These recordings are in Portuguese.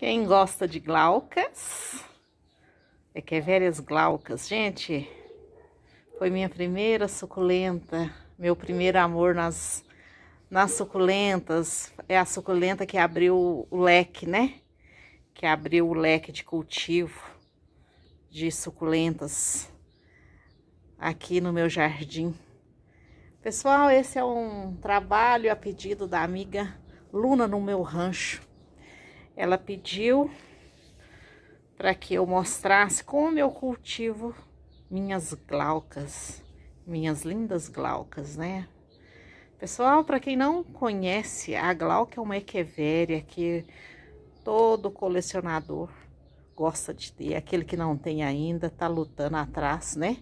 Quem gosta de glaucas, é que é velhas glaucas, gente, foi minha primeira suculenta, meu primeiro amor nas, nas suculentas, é a suculenta que abriu o leque, né? Que abriu o leque de cultivo de suculentas aqui no meu jardim. Pessoal, esse é um trabalho a pedido da amiga Luna no meu rancho. Ela pediu para que eu mostrasse como eu cultivo minhas glaucas, minhas lindas glaucas, né? Pessoal, para quem não conhece, a glauca é uma echevéria que todo colecionador gosta de ter. Aquele que não tem ainda, tá lutando atrás, né?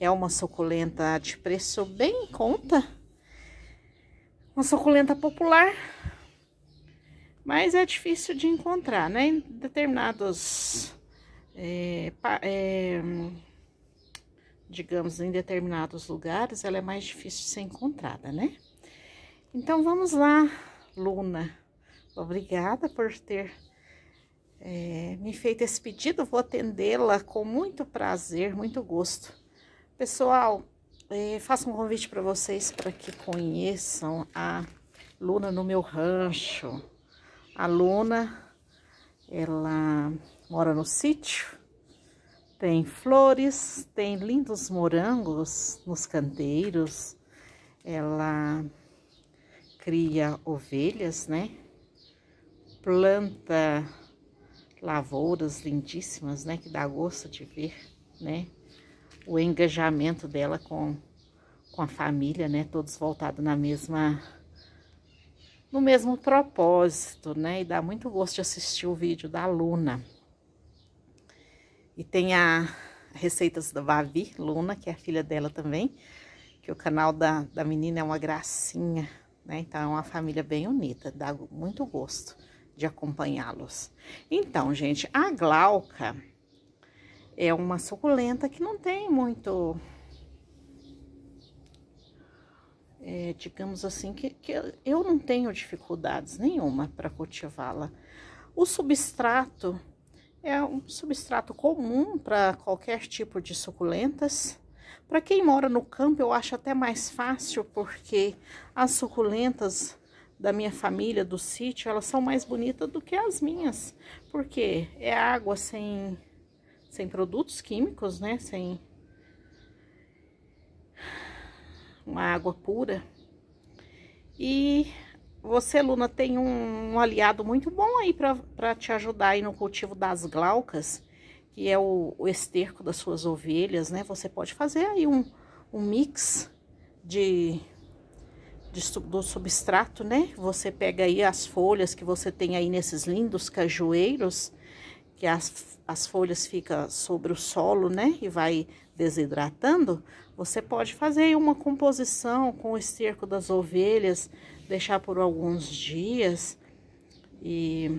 É uma suculenta de preço bem em conta. Uma suculenta popular, mas é difícil de encontrar, né? Em determinados... É, é, digamos, em determinados lugares, ela é mais difícil de ser encontrada, né? Então, vamos lá, Luna. Obrigada por ter é, me feito esse pedido. Vou atendê-la com muito prazer, muito gosto. Pessoal, é, faço um convite para vocês para que conheçam a Luna no meu rancho. A Luna, ela mora no sítio, tem flores, tem lindos morangos nos canteiros, ela cria ovelhas, né? Planta lavouras lindíssimas, né? Que dá gosto de ver, né? O engajamento dela com, com a família, né? Todos voltados na mesma no mesmo propósito, né? E dá muito gosto de assistir o vídeo da Luna. E tem a Receitas da Vavi, Luna, que é a filha dela também, que o canal da, da menina é uma gracinha, né? Então é uma família bem unida, dá muito gosto de acompanhá-los. Então, gente, a Glauca é uma suculenta que não tem muito é, digamos assim, que, que eu não tenho dificuldades nenhuma para cultivá-la. O substrato é um substrato comum para qualquer tipo de suculentas. Para quem mora no campo, eu acho até mais fácil, porque as suculentas da minha família, do sítio, elas são mais bonitas do que as minhas, porque é água sem, sem produtos químicos, né? Sem uma água pura. E você, Luna, tem um, um aliado muito bom aí para te ajudar aí no cultivo das glaucas, que é o, o, esterco das suas ovelhas, né? Você pode fazer aí um, um mix de, de, do substrato, né? Você pega aí as folhas que você tem aí nesses lindos cajueiros, que as, as folhas ficam sobre o solo, né? E vai desidratando. Você pode fazer uma composição com o esterco das ovelhas, deixar por alguns dias e,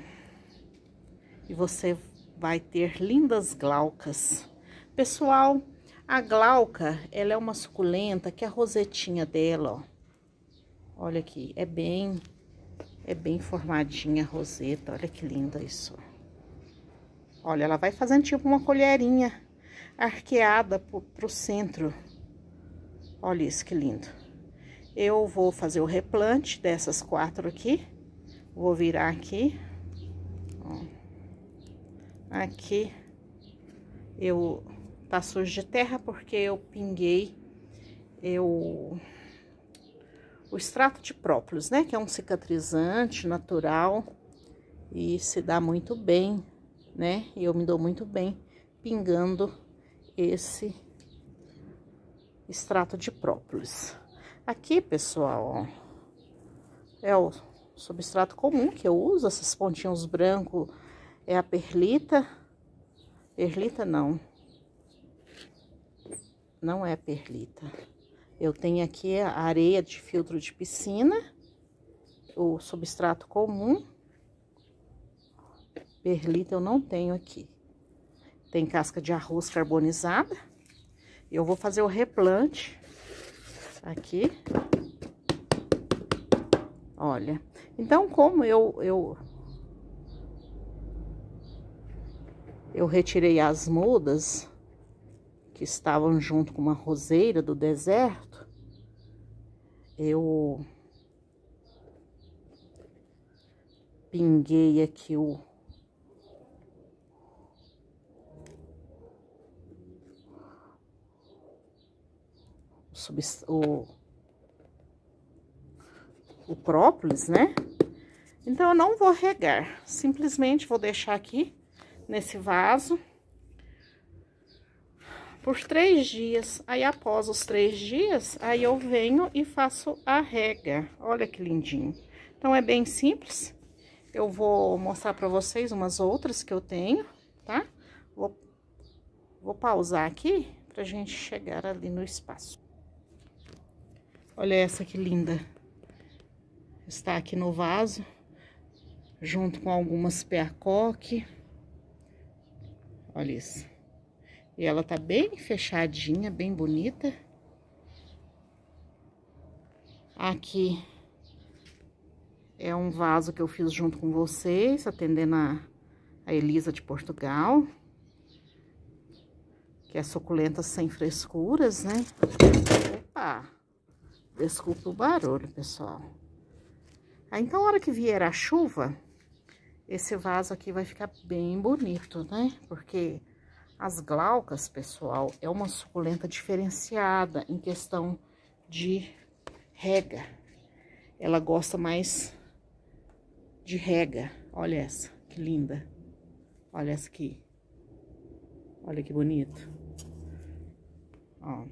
e você vai ter lindas glaucas. Pessoal, a glauca, ela é uma suculenta que é a rosetinha dela, ó, olha aqui, é bem, é bem formadinha a roseta, olha que linda isso. Olha, ela vai fazendo tipo uma colherinha arqueada pro, pro centro, Olha isso que lindo. Eu vou fazer o replante dessas quatro aqui. Vou virar aqui. Ó. Aqui eu tá sujo de terra porque eu pinguei eu o extrato de própolis, né? Que é um cicatrizante natural e se dá muito bem, né? E eu me dou muito bem pingando esse extrato de própolis. Aqui, pessoal, ó, é o substrato comum que eu uso, esses pontinhos brancos é a perlita. Perlita não. Não é perlita. Eu tenho aqui a areia de filtro de piscina, o substrato comum. Perlita eu não tenho aqui. Tem casca de arroz carbonizada. Eu vou fazer o replante aqui. Olha, então como eu, eu, eu retirei as mudas que estavam junto com uma roseira do deserto, eu pinguei aqui o o, o própolis, né? Então, eu não vou regar, simplesmente vou deixar aqui nesse vaso por três dias. Aí, após os três dias, aí eu venho e faço a rega. Olha que lindinho. Então, é bem simples. Eu vou mostrar para vocês umas outras que eu tenho, tá? Vou, vou pausar aqui pra gente chegar ali no espaço. Olha essa que linda. Está aqui no vaso, junto com algumas percoque. Olha isso. E ela tá bem fechadinha, bem bonita. Aqui é um vaso que eu fiz junto com vocês, atendendo a, a Elisa de Portugal. Que é suculenta sem frescuras, né? Opa! Desculpa o barulho, pessoal. Aí, ah, então, a hora que vier a chuva, esse vaso aqui vai ficar bem bonito, né? Porque as glaucas, pessoal, é uma suculenta diferenciada em questão de rega. Ela gosta mais de rega. Olha essa, que linda. Olha essa aqui. Olha que bonito. Ó.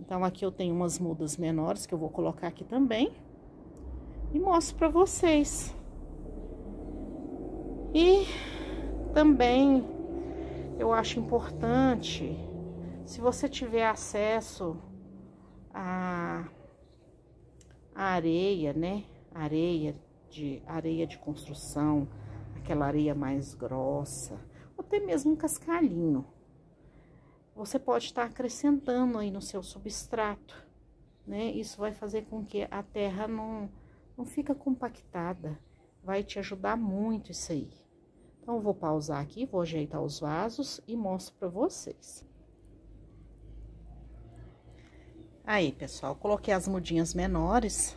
Então, aqui eu tenho umas mudas menores que eu vou colocar aqui também. E mostro pra vocês. E também eu acho importante, se você tiver acesso a, a areia, né? Areia de, areia de construção, aquela areia mais grossa, ou até mesmo um cascalhinho você pode estar acrescentando aí no seu substrato, né? Isso vai fazer com que a terra não, não fica compactada, vai te ajudar muito isso aí. Então, eu vou pausar aqui, vou ajeitar os vasos e mostro para vocês. Aí, pessoal, coloquei as mudinhas menores,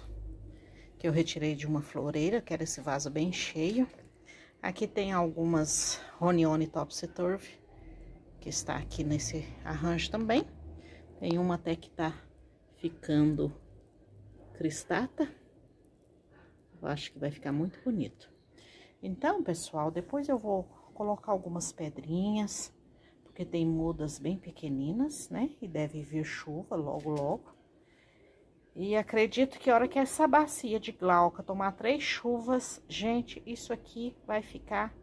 que eu retirei de uma floreira, que era esse vaso bem cheio. Aqui tem algumas Ronione Topsy Turvy, que está aqui nesse arranjo também. Tem uma até que tá ficando cristata. Eu acho que vai ficar muito bonito. Então, pessoal, depois eu vou colocar algumas pedrinhas, porque tem mudas bem pequeninas, né? E deve vir chuva logo, logo. E acredito que a hora que essa bacia de glauca tomar três chuvas, gente, isso aqui vai ficar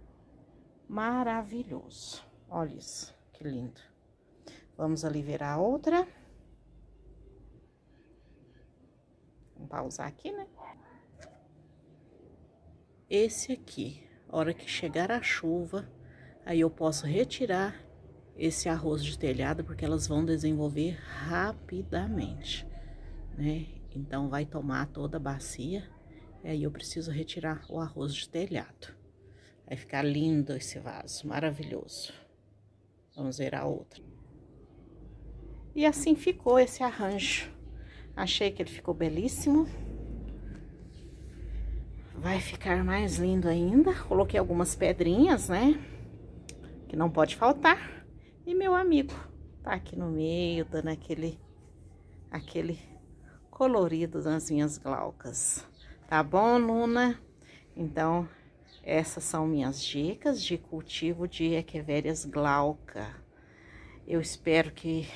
maravilhoso. Olha isso que lindo. Vamos ali ver a outra. Vamos pausar aqui, né? Esse aqui, a hora que chegar a chuva, aí eu posso retirar esse arroz de telhado, porque elas vão desenvolver rapidamente, né? Então, vai tomar toda a bacia, aí eu preciso retirar o arroz de telhado. Vai ficar lindo esse vaso, maravilhoso. Vamos ver a outra. E assim ficou esse arranjo. Achei que ele ficou belíssimo. Vai ficar mais lindo ainda. Coloquei algumas pedrinhas, né? Que não pode faltar. E meu amigo tá aqui no meio, dando aquele, aquele colorido nas minhas glaucas. Tá bom, Luna? Então, essas são minhas dicas de cultivo de echeverias glauca. Eu espero que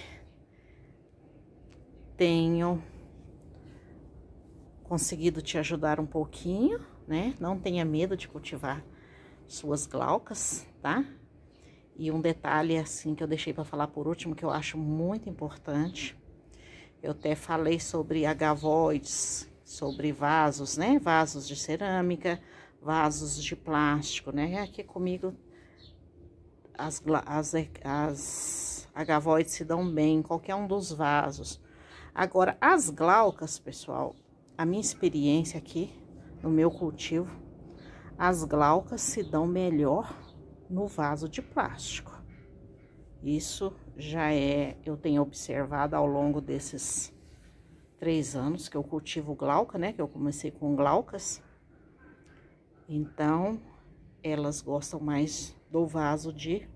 tenham conseguido te ajudar um pouquinho, né? Não tenha medo de cultivar suas glaucas, tá? E um detalhe assim que eu deixei para falar por último que eu acho muito importante. Eu até falei sobre agavoides, sobre vasos, né? Vasos de cerâmica, vasos de plástico, né? É aqui comigo as, as, as agavoides se dão bem, qualquer um dos vasos. Agora, as glaucas, pessoal, a minha experiência aqui no meu cultivo, as glaucas se dão melhor no vaso de plástico. Isso já é, eu tenho observado ao longo desses três anos que eu cultivo glauca, né? Que eu comecei com glaucas. Então, elas gostam mais do vaso de,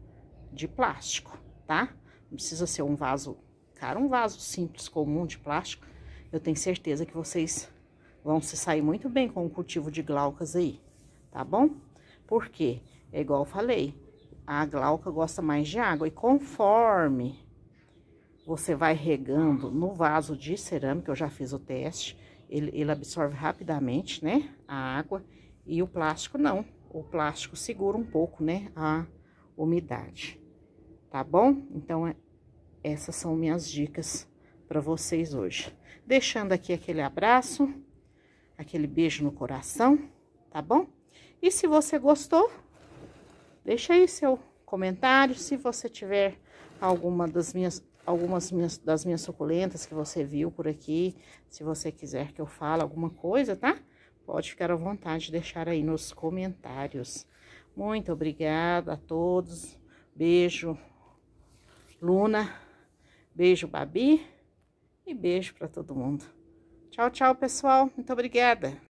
de plástico, tá? Não precisa ser um vaso caro, um vaso simples, comum de plástico. Eu tenho certeza que vocês vão se sair muito bem com o cultivo de glaucas aí, tá bom? Porque, é igual eu falei, a glauca gosta mais de água. E conforme você vai regando no vaso de cerâmica, eu já fiz o teste, ele, ele absorve rapidamente, né, a água. E o plástico não, o plástico segura um pouco, né, a umidade, tá bom? Então, é, essas são minhas dicas para vocês hoje. Deixando aqui aquele abraço, aquele beijo no coração, tá bom? E se você gostou, deixa aí seu comentário, se você tiver alguma das minhas algumas minhas, das minhas suculentas que você viu por aqui, se você quiser que eu fale alguma coisa, tá? pode ficar à vontade de deixar aí nos comentários. Muito obrigada a todos. Beijo, Luna. Beijo, Babi. E beijo para todo mundo. Tchau, tchau, pessoal. Muito obrigada.